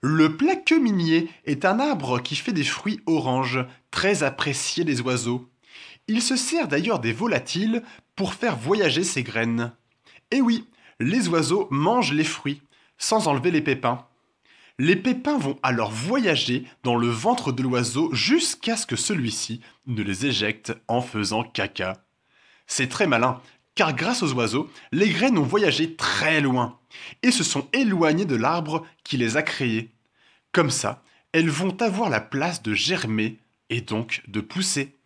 Le minier est un arbre qui fait des fruits oranges, très appréciés des oiseaux. Il se sert d'ailleurs des volatiles pour faire voyager ses graines. Et eh oui, les oiseaux mangent les fruits, sans enlever les pépins. Les pépins vont alors voyager dans le ventre de l'oiseau jusqu'à ce que celui-ci ne les éjecte en faisant caca. C'est très malin, car grâce aux oiseaux, les graines ont voyagé très loin et se sont éloignées de l'arbre qui les a créées. Comme ça, elles vont avoir la place de germer et donc de pousser.